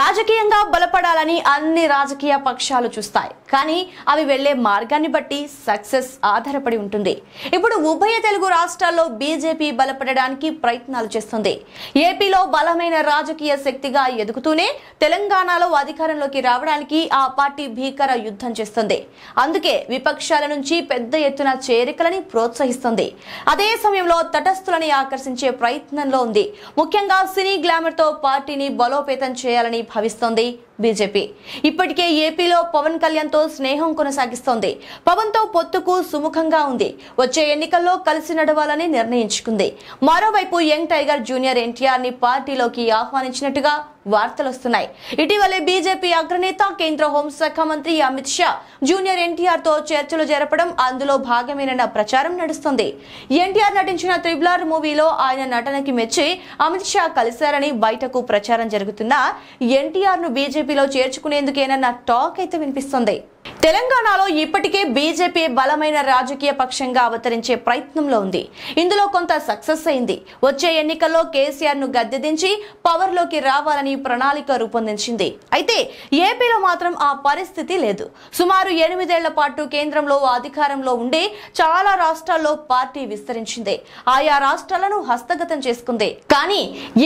రాజకీయంగా బలపడాలని అన్ని రాజకీయ పక్షాలు చూస్తాయి కానీ అవి వెళ్లే మార్గాన్ని బట్టి సక్సెస్ ఆధారపడి ఉంటుంది ఇప్పుడు ఉభయ తెలుగు రాష్ట్రాల్లో బీజేపీ బలపడడానికి ప్రయత్నాలు చేస్తుంది ఏపీలో బలమైన రాజకీయ శక్తిగా ఎదుగుతూనే తెలంగాణలో అధికారంలోకి రావడానికి ఆ పార్టీ భీకర యుద్ధం చేస్తుంది అందుకే విపక్షాల నుంచి పెద్ద ఎత్తున చేరికలని ప్రోత్సహిస్తుంది అదే సమయంలో తటస్థులని ఆకర్షించే ప్రయత్నంలో ఉంది ముఖ్యంగా సినీ గ్లామర్తో పార్టీని బలోపేతం చేయాలని భావిస్తోంది బీజేపీ ఇప్పటికే ఏపీలో పవన్ కళ్యాణ్ తో స్నేహం కొనసాగిస్తోంది పవన్ తో పొత్తుకు సుముఖంగా ఉంది వచ్చే ఎన్నికల్లో కలిసి నడవాలని నిర్ణయించుకుంది మరోవైపు యంగ్ టైగర్ జూనియర్ ఎన్టీఆర్ ని పార్టీలోకి ఆహ్వానించినట్టుగా వార్తలొస్తున్నాయి ఇటీవలే బీజేపీ అగ్రనేత కేంద్ర హోంశాఖ మంత్రి అమిత్ షా జూనియర్ ఎన్టీఆర్ తో చర్చలు జరపడం అందులో భాగమేనన్న ప్రచారం నడుస్తుంది ఎన్టీఆర్ నటించిన త్రిబులార్ మూవీలో ఆయన నటనకి మెచ్చి అమిత్ షా కలిశారని బయటకు ప్రచారం జరుగుతున్నా ఎన్టీఆర్ ను బీజేపీ టీడీపీలో చేర్చుకునేందుకేనన్న టాక్ అయితే వినిపిస్తుంది తెలంగాణలో ఇప్పటికే బీజేపీ బలమైన రాజకీయ పక్షంగా అవతరించే ప్రయత్నంలో ఉంది ఇందులో కొంత సక్సెస్ అయింది వచ్చే ఎన్నికల్లో కేసీఆర్ ను గద్దెదించి పవర్ లోకి రావాలని ప్రణాళిక రూపొందించింది అయితే ఏపీలో మాత్రం ఆ పరిస్థితి లేదు సుమారు ఎనిమిదేళ్ల పాటు కేంద్రంలో అధికారంలో ఉండే చాలా రాష్ట్రాల్లో పార్టీ విస్తరించింది ఆయా రాష్ట్రాలను హస్తగతం చేసుకుంది కానీ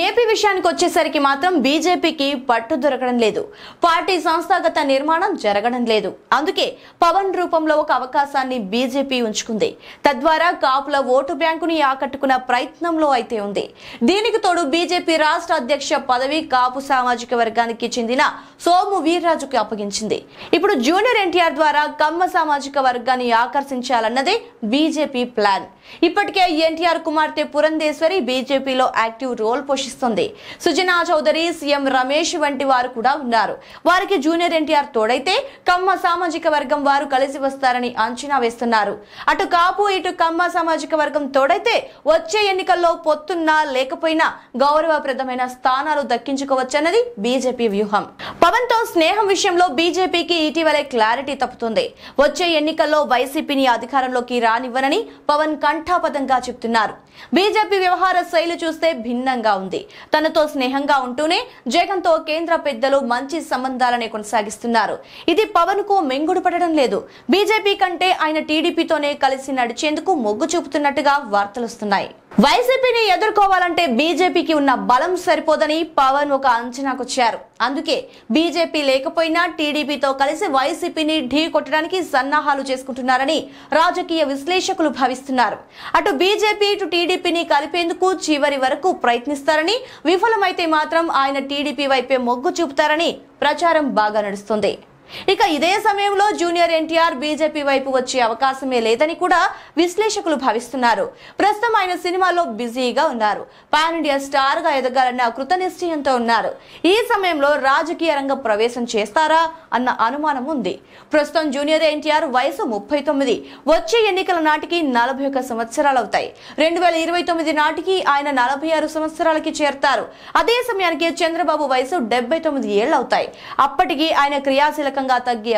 ఏపీ విషయానికి వచ్చేసరికి మాత్రం బీజేపీకి పట్టు దొరకడం లేదు పార్టీ సంస్థాగత నిర్మాణం జరగడం లేదు అందుకే పవన్ రూపంలో ఒక అవకాశాన్ని బీజేపీ ఉంచుకుంది తద్వారా కాపుల ఓటు బ్యాంకుని ఆకట్టుకున్న ప్రయత్నంలో అయితే ఉంది దీనికి తోడు బీజేపీ రాష్ట్ర అధ్యక్ష పదవి కాపు సామాజిక వర్గానికి చెందిన సోము వీర్రాజుకు అప్పగించింది ఇప్పుడు జూనియర్ ఎన్టీఆర్ ద్వారా కమ్మ సామాజిక వర్గాన్ని ఆకర్షించాలన్నదే బీజేపీ ప్లాన్ ఇప్పటికే ఎన్టీఆర్ కుమార్తె పురంధేశ్వరి బీజేపీలో యాక్టివ్ రోల్ పోషిస్తుంది సుజనా చౌదరి సీఎం రమేష్ వంటి వారు కూడా ఉన్నారు వారికి జూనియర్ ఎన్టీఆర్ తోడైతే కమ్మ సామాజిక సామాజిక వర్గం వారు కలిసి వస్తారని అంచనా వేస్తున్నారు అటు కాపు ఇటు కమ్మ సామాజిక వర్గం తోడైతే వచ్చే ఎన్నికల్లో పొత్తున్నా లేకపోయినా గౌరవప్రదమైన స్థానాలు దక్కించుకోవచ్చన్నది బీజేపీ వ్యూహం పవన్ తో స్నేహం విషయంలో బీజేపీకి ఇటీవలే క్లారిటీ తప్పుతుంది వచ్చే ఎన్నికల్లో వైసీపీని అధికారంలోకి రానివ్వనని పవన్ కంఠాపదంగా చెప్తున్నారు బీజేపీ వ్యవహార శైలి చూస్తే భిన్నంగా ఉంది తనతో స్నేహంగా ఉంటూనే జగన్ తో కేంద్ర పెద్దలు మంచి సంబంధాలనే కొనసాగిస్తున్నారు ఇది పవన్ కు మెంగుడు పడడం లేదు బీజేపీ కంటే ఆయన టీడీపీతోనే కలిసి నడిచేందుకు మొగ్గు చూపుతున్నట్టుగా వార్తలు వస్తున్నాయి వైసీపీని ఎదుర్కోవాలంటే బీజేపీకి ఉన్న బలం సరిపోదని పవన్ ఒక అంచనాకొచ్చారు అందుకే బీజేపీ లేకపోయినా టీడీపీతో కలిసి వైసీపీని ఢీ కొట్టడానికి సన్నాహాలు చేసుకుంటున్నారని రాజకీయ విశ్లేషకులు భావిస్తున్నారు అటు బీజేపీ ఇటు టీడీపీని కలిపేందుకు చివరి వరకు ప్రయత్నిస్తారని విఫలమైతే మాత్రం ఆయన టీడీపీ వైపే మొగ్గు చూపుతారని ప్రచారం బాగా నడుస్తుంది ఇక ఇదే సమయంలో జూనియర్ ఎన్టీఆర్ బీజేపీ వైపు వచ్చే అవకాశమే లేదని కూడా విశ్లేషకులు భావిస్తున్నారు ప్రస్తుతం ఆయన సినిమాలో బిజీగా ఉన్నారు పాన్ ఇండియా స్టార్ గా ఎదగాలన్న కృత నిశ్చయంతో ఉన్నారు ఈ సమయంలో రాజకీయ రంగ ప్రవేశం చేస్తారా అన్న అనుమానం ఉంది ప్రస్తుతం జూనియర్ ఎన్టీఆర్ వయసు ముప్పై తొమ్మిది వచ్చే ఎన్నికల నాటికి నలభై ఒక్క అవుతాయి రెండు వేల ఇరవై తొమ్మిది నాటికి ఆయన నలభై ఆరు సంవత్సరాలకి చేరతారు అదే సమయానికి చంద్రబాబు వయసు డెబ్బై తొమ్మిది ఏళ్ళు అవుతాయి అప్పటికి ఆయన క్రియాశీలక కీలకంగా తగ్గే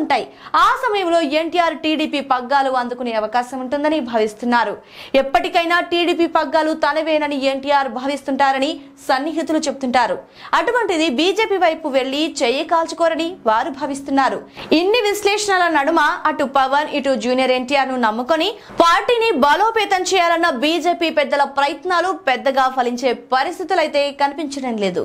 ఉంటాయి ఆ సమయంలో ఎన్టీఆర్ టీడీపీ పగ్గాలు అందుకునే అవకాశం ఉంటుందని భావిస్తున్నారు ఎప్పటికైనా టీడీపీ పగ్గాలు తనవేనని ఎన్టీఆర్ భావిస్తుంటారని సన్నిహితులు చెప్తుంటారు అటువంటిది బీజేపీ వైపు వెళ్లి చెయ్యి కాల్చుకోరని వారు భావిస్తున్నారు ఇన్ని విశ్లేషణల నడుమ అటు పవన్ ఇటు జూనియర్ ఎన్టీఆర్ ను నమ్ముకొని పార్టీని బలోపేతం చేయాలన్న బీజేపీ పెద్దల ప్రయత్నాలు పెద్దగా ఫలించే పరిస్థితులైతే కనిపించడం లేదు